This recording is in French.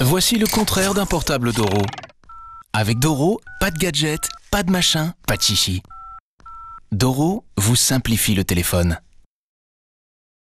Voici le contraire d'un portable Doro. Avec Doro, pas de gadget, pas de machin, pas de chichi. Doro vous simplifie le téléphone.